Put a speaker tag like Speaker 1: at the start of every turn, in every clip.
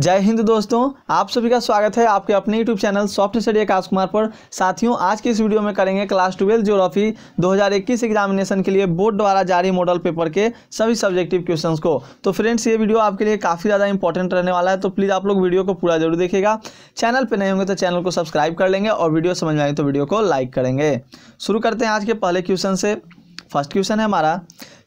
Speaker 1: जय हिंद दोस्तों आप सभी का स्वागत है आपके अपने YouTube channel soft study Akash Kumar पर साथियों आज के इस वीडियो में करेंगे क्लास ट्वेल्व ज्योग्राफी 2021 एग्जामिनेशन के लिए बोर्ड द्वारा जारी मॉडल पेपर के सभी सब्जेक्टिव क्वेश्चंस को तो फ्रेंड्स ये वीडियो आपके लिए काफ़ी ज़्यादा इंपॉर्टेंट रहने वाला है तो प्लीज़ आप लोग वीडियो को पूरा जरूर देखेगा चैनल पर नहीं होंगे तो चैनल को सब्सक्राइब कर लेंगे और वीडियो समझ में आएंगे तो वीडियो को लाइक करेंगे शुरू करते हैं आज के पहले क्वेश्चन से फर्स्ट क्वेश्चन है हमारा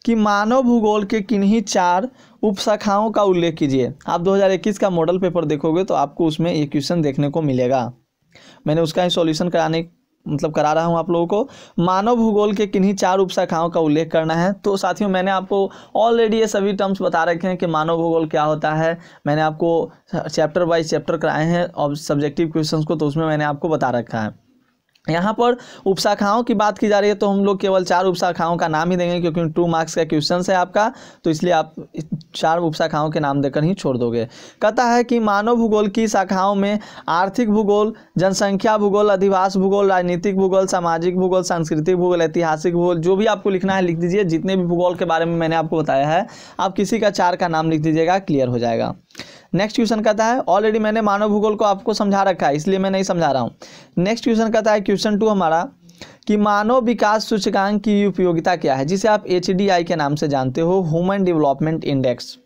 Speaker 1: कि मानव भूगोल के किन्हीं चार उपशाखाओं का उल्लेख कीजिए आप 2021 का मॉडल पेपर देखोगे तो आपको उसमें ये क्वेश्चन देखने को मिलेगा मैंने उसका ही सॉल्यूशन कराने मतलब करा रहा हूँ आप लोगों को मानव भूगोल के किन्हीं चार उपशाखाओं का उल्लेख करना है तो साथियों मैंने आपको ऑलरेडी ये सभी टर्म्स बता रखे हैं कि मानव भूगोल क्या होता है मैंने आपको चैप्टर वाइज चैप्टर कराए हैं और सब्जेक्टिव क्वेश्चंस को तो उसमें मैंने आपको बता रखा है यहाँ पर उपशाखाओं की बात की जा रही है तो हम लोग केवल चार उपशाखाओं का नाम ही देंगे क्योंकि टू मार्क्स का क्वेश्चन है आपका तो इसलिए आप चार उपशाखाओं के नाम देकर ही छोड़ दोगे कहता है कि मानव भूगोल की शाखाओं में आर्थिक भूगोल जनसंख्या भूगोल अधिवास भूगोल राजनीतिक भूगोल सामाजिक भूगोल सांस्कृतिक भूगोल ऐतिहासिक भूगोल जो भी आपको लिखना है लिख दीजिए जितने भी भूगोल के बारे में मैंने आपको बताया है आप किसी का चार का नाम लिख दीजिएगा क्लियर हो जाएगा नेक्स्ट क्वेश्चन कहता है ऑलरेडी मैंने मानव भूगोल को आपको समझा रखा है इसलिए मैं नहीं समझा रहा हूँ नेक्स्ट क्वेश्चन कहता है क्वेश्चन टू हमारा कि मानव विकास सूचकांक की उपयोगिता क्या है जिसे आप एच के नाम से जानते हो human development index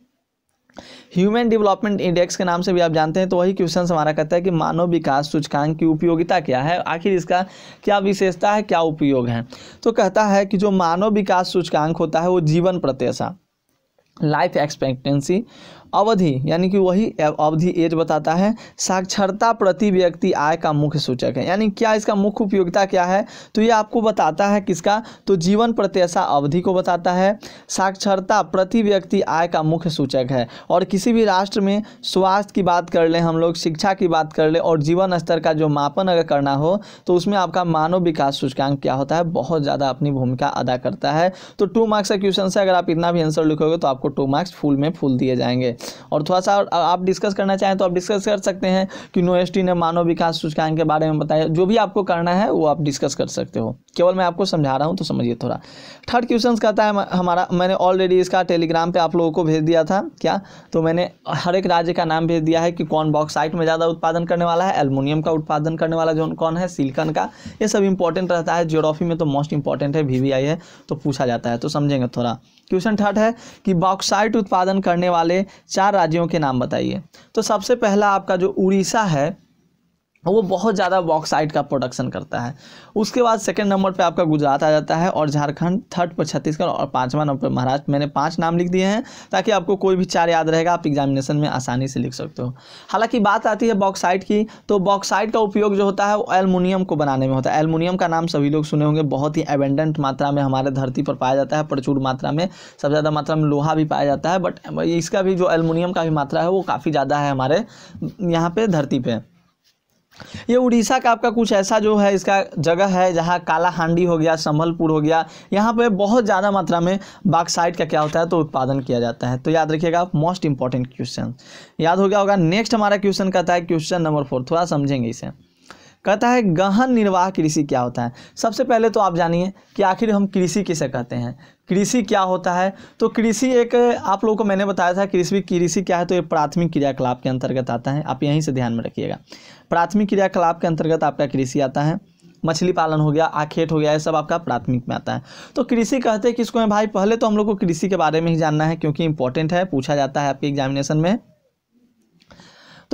Speaker 1: human development index के नाम से भी आप जानते हैं तो वही क्वेश्चन हमारा कहता है कि मानव विकास सूचकांक की उपयोगिता क्या है आखिर इसका क्या विशेषता है क्या उपयोग है तो कहता है कि जो मानव विकास सूचकांक होता है वो जीवन प्रत्याशा लाइफ एक्सपेक्टेंसी अवधि यानी कि वही अवधि एज बताता है साक्षरता प्रति व्यक्ति आय का मुख्य सूचक है यानी क्या इसका मुख्य उपयोगिता क्या है तो ये आपको बताता है किसका तो जीवन प्रत्याशा अवधि को बताता है साक्षरता प्रति व्यक्ति आय का मुख्य सूचक है और किसी भी राष्ट्र में स्वास्थ्य की बात कर लें हम लोग शिक्षा की बात कर लें और जीवन स्तर का जो मापन अगर करना हो तो उसमें आपका मानव विकास सूचकांक क्या होता है बहुत ज़्यादा अपनी भूमिका अदा करता है तो टू मार्क्स का क्वेश्चन से अगर आप इतना भी आंसर लिखोगे तो आपको टू मार्क्स फुल में फुल दिए जाएंगे और थोड़ा सा आप डिस्कस करना चाहें तो आप डिस्कस कर सकते हैं कि नो ने मानव विकास सूचकांक के बारे में बताया जो भी आपको करना है वो आप डिस्कस कर सकते हो केवल मैं आपको समझा रहा हूँ तो समझिए थोड़ा थर्ड क्वेश्चन कहता है हमारा मैंने ऑलरेडी इसका टेलीग्राम पे आप लोगों को भेज दिया था क्या तो मैंने हर एक राज्य का नाम भेज दिया है कि कौन बॉक्साइट में ज़्यादा उत्पादन करने वाला है एलमोनियम का उत्पादन करने वाला जो कौन है सिल्कन का ये सब इंपॉर्टेंट रहता है जियोग्राफी में तो मोस्ट इंपॉर्टेंट है वी है तो पूछा जाता है तो समझेंगे थोड़ा क्वेश्चन थर्ड है कि बॉक्साइट उत्पादन करने वाले चार राज्यों के नाम बताइए तो सबसे पहला आपका जो उड़ीसा है हाँ, वो बहुत ज़्यादा बॉक्साइट का प्रोडक्शन करता है उसके बाद सेकंड नंबर पे आपका गुजरात आ जाता है और झारखंड थर्ड पर छत्तीसगढ़ और पांचवा नंबर पर महाराष्ट्र मैंने पांच नाम लिख दिए हैं ताकि आपको कोई भी चार याद रहेगा आप एग्जामिनेशन में आसानी से लिख सकते हो हालांकि बात आती है बॉक्साइट की तो बॉक्साइट का उपयोग जो होता है वो एलमिनियम को बनाने में होता है एलमिनियम का नाम सभी लोग सुने होंगे बहुत ही एवेंडेंट मात्रा में हमारे धरती पर पाया जाता है प्रचुर मात्रा में सबसे ज़्यादा मात्रा में लोहा भी पाया जाता है बट इसका भी जो एलमिनियम का भी मात्रा है वो काफ़ी ज़्यादा है हमारे यहाँ पर धरती पर ये उड़ीसा का आपका कुछ ऐसा जो है इसका जगह है जहाँ काला हांडी हो गया संभलपुर हो गया यहाँ पे बहुत ज़्यादा मात्रा में बाक्साइड का क्या होता है तो उत्पादन किया जाता है तो याद रखिएगा मोस्ट इंपॉर्टेंट क्वेश्चन याद हो गया होगा नेक्स्ट हमारा क्वेश्चन कहता है क्वेश्चन नंबर फोर थोड़ा समझेंगे इसे कहता है गहन निर्वाह कृषि क्या होता है सबसे पहले तो आप जानिए कि आखिर हम कृषि किसे कहते हैं कृषि क्या होता है तो कृषि एक आप लोगों को मैंने बताया था कृषि कृषि क्या है तो ये प्राथमिक क्रियाकलाप के अंतर्गत आता है आप यहीं से ध्यान में रखिएगा प्राथमिक क्रियाकलाप के अंतर्गत आपका कृषि आता है मछली पालन हो गया आखेट हो गया ये सब आपका प्राथमिक में आता है तो कृषि कहते हैं किसको है भाई पहले तो हम लोग को कृषि के बारे में ही जानना है क्योंकि इंपॉर्टेंट है पूछा जाता है आपके एग्जामिनेशन में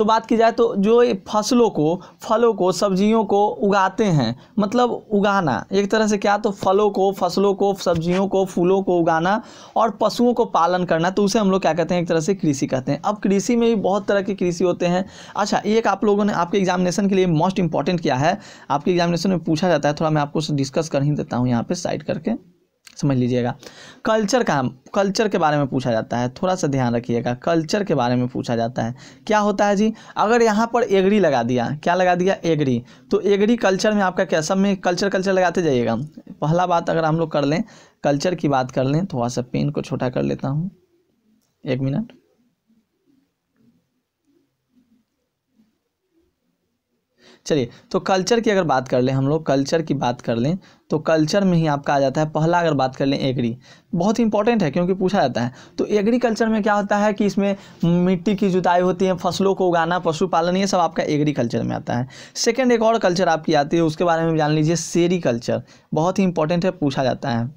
Speaker 1: तो बात की जाए तो जो ये फसलों को फलों को सब्जियों को उगाते हैं मतलब उगाना एक तरह से क्या तो फलों को फसलों को सब्जियों को फूलों को उगाना और पशुओं को पालन करना तो उसे हम लोग क्या कहते हैं एक तरह से कृषि कहते हैं अब कृषि में भी बहुत तरह के कृषि होते हैं अच्छा एक आप लोगों ने आपके एग्जामिनेशन के लिए मोस्ट इंपॉर्टेंट क्या है आपके एग्जामिनेशन में पूछा जाता है थोड़ा मैं आपको डिस्कस कर ही देता हूँ यहाँ पर साइड करके समझ लीजिएगा कल्चर का कल्चर के बारे में पूछा जाता है थोड़ा सा ध्यान रखिएगा कल्चर के बारे में पूछा जाता है क्या होता है जी अगर यहाँ पर एगरी लगा दिया क्या लगा दिया एगरी तो एगरी कल्चर में आपका क्या सब में कल्चर कल्चर लगाते जाइएगा पहला बात अगर हम लोग कर लें कल्चर की बात कर लें थोड़ा सा पेन को छोटा कर लेता हूँ एक मिनट चलिए तो कल्चर की अगर बात कर लें हम लोग कल्चर की बात कर लें तो कल्चर में ही आपका आ जाता है पहला अगर बात कर लें एग्री बहुत इंपॉर्टेंट है क्योंकि पूछा जाता है तो एग्रीकल्चर में क्या होता है कि इसमें मिट्टी की जुताई होती है फसलों को उगाना पशुपालन ये सब आपका एग्रीकल्चर में आता है सेकेंड एक और कल्चर आपकी आती है उसके बारे में जान लीजिए सेरीकल्चर बहुत ही इंपॉर्टेंट है पूछा जाता है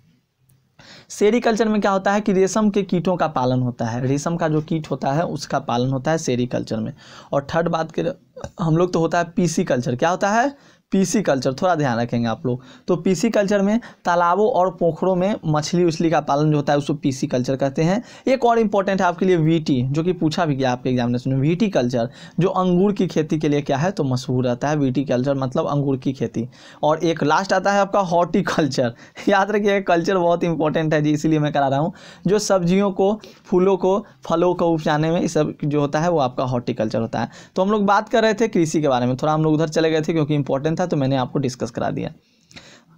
Speaker 1: सेरीकल्चर में क्या होता है कि रेशम के कीटों का पालन होता है रेशम का जो कीट होता है उसका पालन होता है सेरीकल्चर में और थर्ड बात कर हम लोग तो होता है पीसी कल्चर क्या होता है पीसी कल्चर थोड़ा ध्यान रखेंगे आप लोग तो पीसी कल्चर में तालाबों और पोखरों में मछली उछली का पालन जो होता है उसको पीसी कल्चर कहते हैं एक और इम्पोर्टेंट है आपके लिए वीटी जो कि पूछा भी गया आपके एग्जामिनेशन में वीटी कल्चर जो अंगूर की खेती के लिए क्या है तो मशहूर रहता है वीटी कल्चर मतलब अंगूर की खेती और एक लास्ट आता है आपका हॉर्टी कल्चर याद रखिए कल्चर बहुत इंपॉर्टेंट है जी इसीलिए मैं करा रहा हूँ जो सब्जियों को फूलों को फलों को उपजाने में सब जो होता है वो आपका कल्चर होता है तो हम लोग बात कर रहे थे कृषि के बारे में थोड़ा हम लोग उधर चले गए थे क्योंकि इंपॉर्टेंट था तो मैंने आपको डिस्कस करा दिया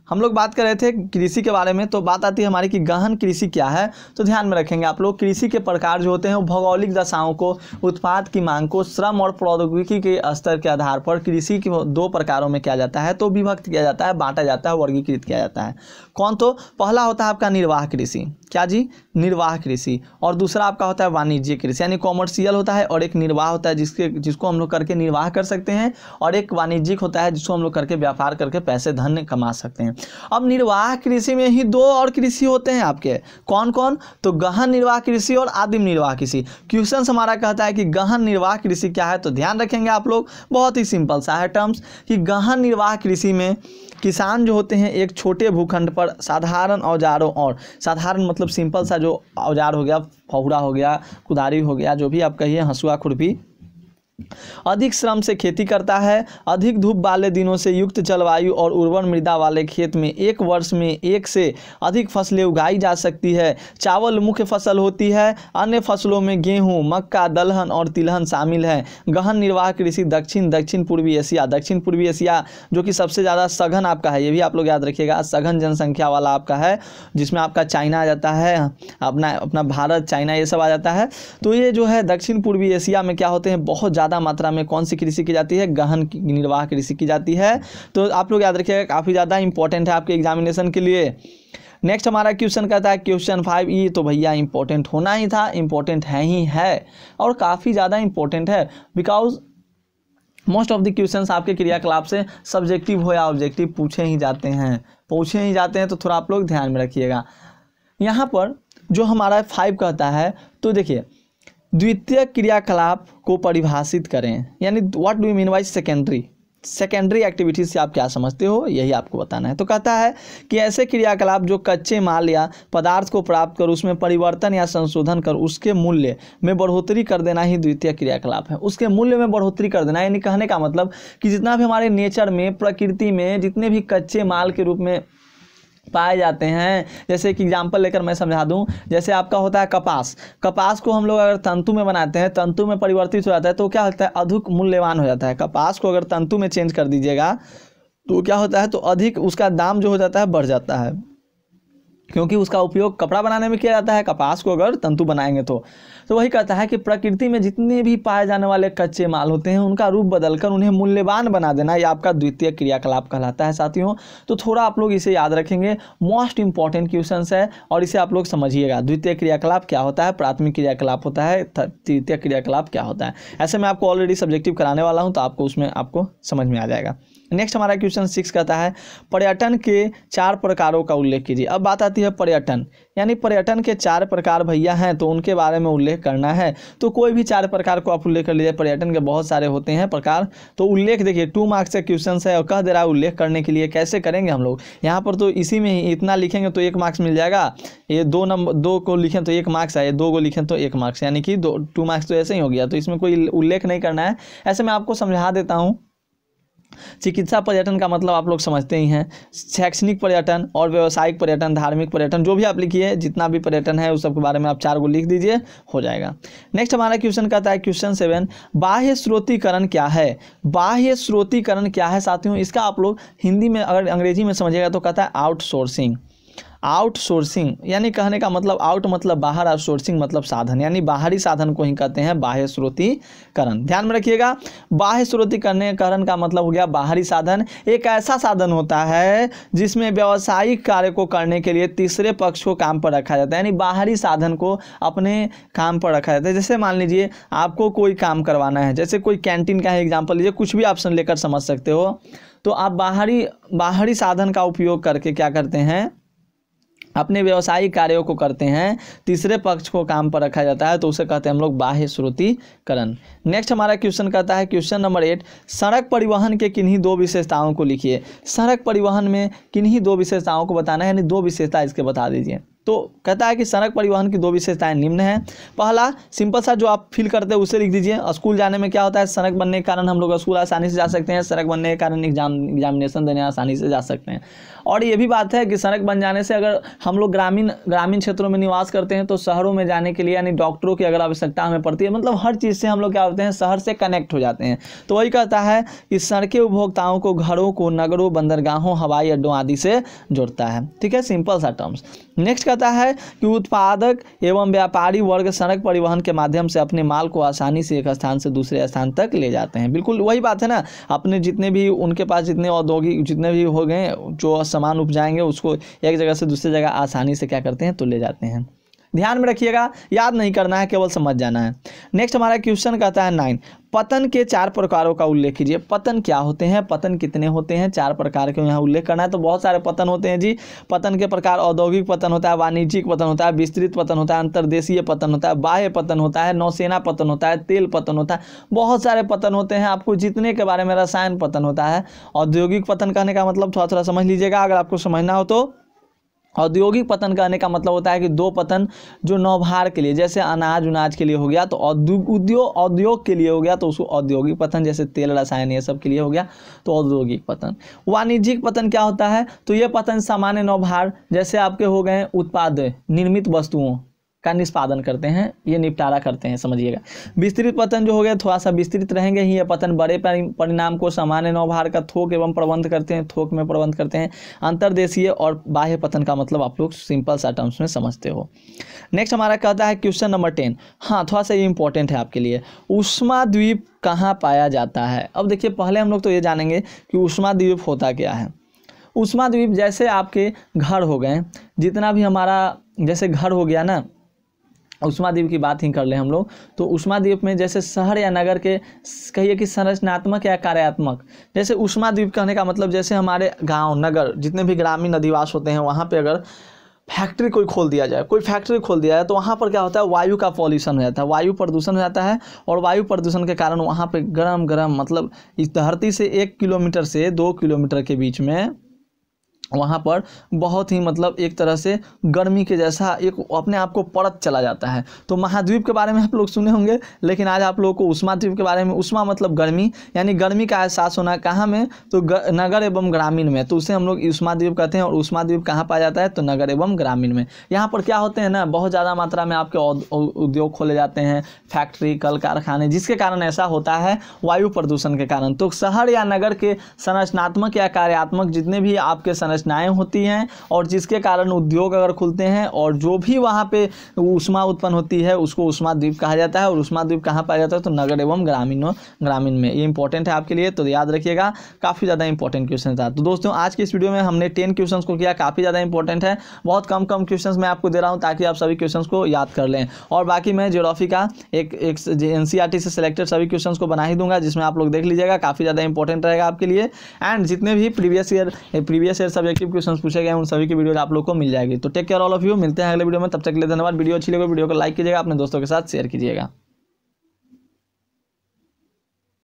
Speaker 1: हम लोग बात कर रहे थे कृषि के बारे में तो बात आती है हमारी कि गहन कृषि क्या है तो ध्यान में रखेंगे आप लोग कृषि के प्रकार जो होते हैं वो भौगोलिक दशाओं को उत्पाद की मांग को श्रम और प्रौद्योगिकी के स्तर के आधार पर कृषि के दो प्रकारों में किया जाता है तो विभक्त किया जाता है बांटा जाता है वर्गीकृत किया जाता है कौन तो पहला होता है आपका निर्वाह कृषि क्या जी निर्वाह कृषि और दूसरा आपका होता है वाणिज्य कृषि यानी कॉमर्शियल होता है और एक निर्वाह होता है जिसके जिसको हम लोग करके निर्वाह कर सकते हैं और एक वाणिज्यिक होता है जिसको हम लोग करके व्यापार करके पैसे धन कमा सकते हैं अब निर्वाह कृषि में ही दो और कृषि होते हैं आपके कौन कौन तो गहन निर्वाह कृषि और आदिम निर्वाह कृषि क्वेश्चन हमारा कहता है कि गहन निर्वाह कृषि क्या है तो ध्यान रखेंगे आप लोग बहुत ही सिंपल सा है टर्म्स कि गहन निर्वाह कृषि में किसान जो होते हैं एक छोटे भूखंड पर साधारण औजारों और साधारण मतलब मतलब सिंपल सा जो औजार हो गया फहुरा हो गया कुदारी हो गया जो भी आप कहिए हंसुआ खुरपी अधिक श्रम से खेती करता है अधिक धूप वाले दिनों से युक्त जलवायु और उर्वर मृदा वाले खेत में एक वर्ष में एक से अधिक फसलें उगाई जा सकती है चावल मुख्य फसल होती है अन्य फसलों में गेहूं, मक्का दलहन और तिलहन शामिल है गहन निर्वाह कृषि दक्षिण दक्षिण पूर्वी एशिया दक्षिण पूर्वी एशिया जो कि सबसे ज़्यादा सघन आपका है ये भी आप लोग याद रखिएगा सघन जनसंख्या वाला आपका है जिसमें आपका चाइना आ जाता है अपना अपना भारत चाइना ये सब आ जाता है तो ये जो है दक्षिण पूर्वी एशिया में क्या होते हैं बहुत ज़्यादा ज़्यादा मात्रा में कौन सी कृषि की जाती है गहन निर्वाह कृषि की जाती है तो आप लोग याद रखिएगा काफ़ी ज़्यादा इंपॉर्टेंट है आपके एग्जामिनेशन के लिए नेक्स्ट हमारा क्वेश्चन कहता है क्वेश्चन फाइव ई तो भैया इंपॉर्टेंट होना ही था इंपॉर्टेंट है ही है और काफ़ी ज़्यादा इंपॉर्टेंट है because most of the question आपके क्रियाकलाप से सब्जेक्टिव हो या ऑब्जेक्टिव पूछे ही जाते हैं पूछे ही जाते हैं तो थोड़ा आप लोग ध्यान में रखिएगा यहाँ पर जो हमारा फाइव कहता है तो देखिए द्वितीय क्रियाकलाप को परिभाषित करें यानी what do mean why secondary secondary activities से आप क्या समझते हो यही आपको बताना है तो कहता है कि ऐसे क्रियाकलाप जो कच्चे माल या पदार्थ को प्राप्त कर उसमें परिवर्तन या संशोधन कर उसके मूल्य में बढ़ोतरी कर देना ही द्वितीय क्रियाकलाप है उसके मूल्य में बढ़ोतरी कर देना यानी कहने का मतलब कि जितना भी हमारे नेचर में प्रकृति में जितने भी कच्चे माल के रूप में पाए जाते हैं जैसे एक एग्जाम्पल लेकर मैं समझा दूँ जैसे आपका होता है कपास कपास को हम लोग अगर तंतु में बनाते हैं तंतु में परिवर्तित हो जाता है तो क्या होता है अधिक मूल्यवान हो जाता है कपास को अगर तंतु में चेंज कर दीजिएगा तो क्या होता है तो अधिक उसका दाम जो हो जाता है बढ़ जाता है क्योंकि उसका उपयोग कपड़ा बनाने में किया जाता है कपास को अगर तंतु बनाएंगे तो तो वही कहता है कि प्रकृति में जितने भी पाए जाने वाले कच्चे माल होते हैं उनका रूप बदलकर उन्हें मूल्यवान बना देना यह आपका द्वितीय क्रियाकलाप कहलाता है साथियों तो थोड़ा आप लोग इसे याद रखेंगे मोस्ट इंपॉर्टेंट क्वेश्चन है और इसे आप लोग समझिएगा द्वितीय क्रियाकलाप क्या होता है प्राथमिक क्रियाकलाप होता है तृतीय क्रियाकलाप क्या होता है ऐसे मैं आपको ऑलरेडी सब्जेक्टिव कराने वाला हूँ तो आपको उसमें आपको समझ में आ जाएगा नेक्स्ट हमारा क्वेश्चन सिक्स कहता है पर्यटन के चार प्रकारों का उल्लेख कीजिए अब बात आती जाती है पर्यटन यानी पर्यटन के चार प्रकार भैया हैं तो उनके बारे में उल्लेख करना है तो कोई भी चार प्रकार को आप उल्लेख कर लीजिए पर्यटन के बहुत सारे होते हैं प्रकार तो उल्लेख देखिए टू मार्क्स के क्वेश्चन है और कह दे रहा है उल्लेख करने के लिए कैसे करेंगे हम लोग यहाँ पर तो इसी में ही इतना लिखेंगे तो एक मार्क्स मिल जाएगा ये दो नंबर दो को लिखें तो एक मार्क्स आए दो को लिखें तो एक मार्क्स यानी कि दो टू मार्क्स तो ऐसे ही हो गया तो इसमें कोई उल्लेख नहीं करना है ऐसे मैं आपको समझा देता हूँ चिकित्सा पर्यटन का मतलब आप लोग समझते ही हैं शैक्षणिक पर्यटन और व्यावसायिक पर्यटन धार्मिक पर्यटन जो भी आप लिखिए जितना भी पर्यटन है उस सब के बारे में आप चार को लिख दीजिए हो जाएगा नेक्स्ट हमारा क्वेश्चन कहता है क्वेश्चन सेवन बाह्य स्रोतीकरण क्या है बाह्य स्रोतीकरण क्या है साथियों इसका आप लोग हिंदी में अगर अंग्रेजी में समझिएगा तो कहता है आउटसोर्सिंग आउटसोर्सिंग यानी कहने का मतलब आउट मतलब बाहर आउटसोर्सिंग मतलब साधन यानी बाहरी साधन को ही कहते हैं बाह्य स्रोतीकरण ध्यान में रखिएगा बाह्य स्रोतीकरण का मतलब हो गया बाहरी साधन एक ऐसा साधन होता है जिसमें व्यावसायिक कार्य को करने के लिए तीसरे पक्ष को काम पर रखा जाता है यानी बाहरी साधन को अपने काम पर रखा जाता है जैसे मान लीजिए आपको कोई काम करवाना है जैसे कोई कैंटीन का एग्जाम्पल लीजिए कुछ भी ऑप्शन लेकर समझ सकते हो तो आप बाहरी बाहरी साधन का उपयोग करके क्या करते हैं अपने व्यवसायिक कार्यों को करते हैं तीसरे पक्ष को काम पर रखा जाता है तो उसे कहते हैं हम लोग बाह्य श्रुतिकरण नेक्स्ट हमारा क्वेश्चन कहता है क्वेश्चन नंबर एट सड़क परिवहन के किन्हीं दो विशेषताओं को लिखिए सड़क परिवहन में किन्हीं दो विशेषताओं को बताना है यानी दो विशेषता इसके बता दीजिए तो कहता है कि सड़क परिवहन की दो विशेषताएं निम्न हैं पहला सिंपल सा जो आप फील करते हैं उसे लिख दीजिए स्कूल जाने में क्या होता है सड़क बनने के कारण हम लोग स्कूल आसानी से जा सकते हैं सड़क बनने के कारण एग्जाम एग्जामिनेशन देने आसानी से जा सकते हैं और ये भी बात है कि सड़क बन जाने से अगर हम लोग ग्रामीण ग्रामीण क्षेत्रों में निवास करते हैं तो शहरों में जाने के लिए यानी डॉक्टरों की अगर आवश्यकता हमें पड़ती है मतलब हर चीज़ से हम लोग क्या होते हैं शहर से कनेक्ट हो जाते हैं तो वही कहता है कि सड़कें उपभोक्ताओं को घरों को नगरों बंदरगाहों हवाई अड्डों आदि से जोड़ता है ठीक है सिंपल सा टर्म्स नेक्स्ट कहता है कि उत्पादक एवं व्यापारी वर्ग सड़क परिवहन के माध्यम से अपने माल को आसानी से एक स्थान से दूसरे स्थान तक ले जाते हैं बिल्कुल वही बात है ना अपने जितने भी उनके पास जितने औद्योगिक जितने भी हो गए जो सामान उपजाएंगे उसको एक जगह से दूसरी जगह आसानी से क्या करते हैं तो ले जाते हैं ध्यान में रखिएगा याद नहीं करना है केवल समझ जाना है नेक्स्ट हमारा क्वेश्चन कहता है नाइन पतन के चार प्रकारों का उल्लेख कीजिए पतन क्या होते हैं पतन कितने होते हैं चार प्रकार के यहाँ उल्लेख करना है तो बहुत सारे पतन होते हैं जी पतन के प्रकार औद्योगिक पतन होता है वाणिज्यिक पतन होता है विस्तृत पतन होता है अंतर्देशीय पतन होता है बाह्य पतन होता है नौसेना पतन होता है तेल पतन होता है बहुत सारे पतन होते हैं आपको जितने के बारे में रसायन पतन होता है औद्योगिक पतन कहने का मतलब थोड़ा थोड़ा समझ लीजिएगा अगर आपको समझना हो तो औद्योगिक पतन कहने का मतलब होता है कि दो पतन जो नौभार के लिए जैसे अनाज उनाज के लिए हो गया तो उद्योग औद्योग के लिए हो गया तो उसको औद्योगिक पतन जैसे तेल रसायन ये सब के लिए हो गया तो औद्योगिक पतन वाणिज्यिक पतन क्या होता है तो ये पतन सामान्य नौभार जैसे आपके हो गए उत्पाद निर्मित वस्तुओं का निष्पादन करते हैं ये निपटारा करते हैं समझिएगा विस्तृत पतन जो हो गया थोड़ा सा विस्तृत रहेंगे ही यह पतन बड़े परिणाम को सामान्य नौभार का थोक एवं प्रबंध करते हैं थोक में प्रबंध करते हैं अंतर्देशीय और बाह्य पतन का मतलब आप लोग सिंपल सा टर्म्स में समझते हो नेक्स्ट हमारा कहता है क्वेश्चन नंबर टेन हाँ थोड़ा सा ये इंपॉर्टेंट है आपके लिए उष्मा द्वीप कहाँ पाया जाता है अब देखिए पहले हम लोग तो ये जानेंगे कि उष्मा द्वीप होता क्या है उष्मा द्वीप जैसे आपके घर हो गए जितना भी हमारा जैसे घर हो गया ना उष्मा द्वीप की बात ही कर ले हम लोग तो उषमा द्वीप में जैसे शहर या नगर के कहिए कि संरचनात्मक या कार्यात्मक जैसे उषमा द्वीप कहने का मतलब जैसे हमारे गांव नगर जितने भी ग्रामीण अधिवास होते हैं वहाँ पे अगर फैक्ट्री कोई खोल दिया जाए कोई फैक्ट्री खोल दिया जाए तो वहाँ पर क्या होता है वायु का पॉल्यूशन हो जाता है वायु प्रदूषण हो जाता है और वायु प्रदूषण के कारण वहाँ पर गर्म गर्म मतलब इस धरती से एक किलोमीटर से दो किलोमीटर के बीच में वहाँ पर बहुत ही मतलब एक तरह से गर्मी के जैसा एक अपने आप को परत चला जाता है तो महाद्वीप के बारे में आप लोग सुने होंगे लेकिन आज आप लोगों को उष्मा द्वीप के बारे में उष्मा मतलब गर्मी यानी गर्मी का एहसास होना कहाँ में तो नगर एवं ग्रामीण में तो उसे हम लोग उषमा द्वीप कहते हैं और उषमा द्वीप कहाँ पाया जाता है तो नगर एवं ग्रामीण में यहाँ पर क्या होते हैं ना बहुत ज़्यादा मात्रा में आपके उद्योग खोले जाते हैं फैक्ट्री कल कारखाने जिसके कारण ऐसा होता है वायु प्रदूषण के कारण तो शहर या नगर के संरचनात्मक या कार्यात्मक जितने भी आपके संरचना संरचनाएं होती हैं और जिसके कारण उद्योग अगर खुलते हैं और जो भी वहाँ पे उष्मा उत्पन्न होती है उसको उष्मा द्वीप कहा जाता है और उष्मा द्वीप कहाँ पाया जाता है तो नगर एवं ग्रामीणों ग्रामीण में ये इंपॉर्टेंट है आपके लिए तो याद रखिएगा काफ़ी ज़्यादा इंपॉर्टेंट क्वेश्चन था तो दोस्तों आज के इस वीडियो में हमने टेन क्वेश्चन को किया काफ़ी ज़्यादा इंपॉर्टेंट है बहुत कम कम क्वेश्चन मैं आपको दे रहा हूँ ताकि आप सभी क्वेश्चन को याद कर लें और बाकी मैं जियोग्राफी का एक एक एन e से सिलेक्टेड सभी क्वेश्चन को बना ही दूंगा जिसमें आप लोग देख लीजिएगा काफ़ी ज़्यादा इंपॉर्टेंट रहेगा आपके लिए एंड जितने भी प्रीवियस ईयर प्रीवियस ईयर सभी ऑब्जेक्टिव क्वेश्चन पूछे गए उन सभी की वीडियो आप लोग को मिल जाएगी तो take care all of you मिलते हैं अगले वीडियो में तब तक के लिए धन्यवाद वीडियो अच्छी लगे वीडियो को लाइक कीजिएगा अपने दोस्तों के साथ शेयर कीजिएगा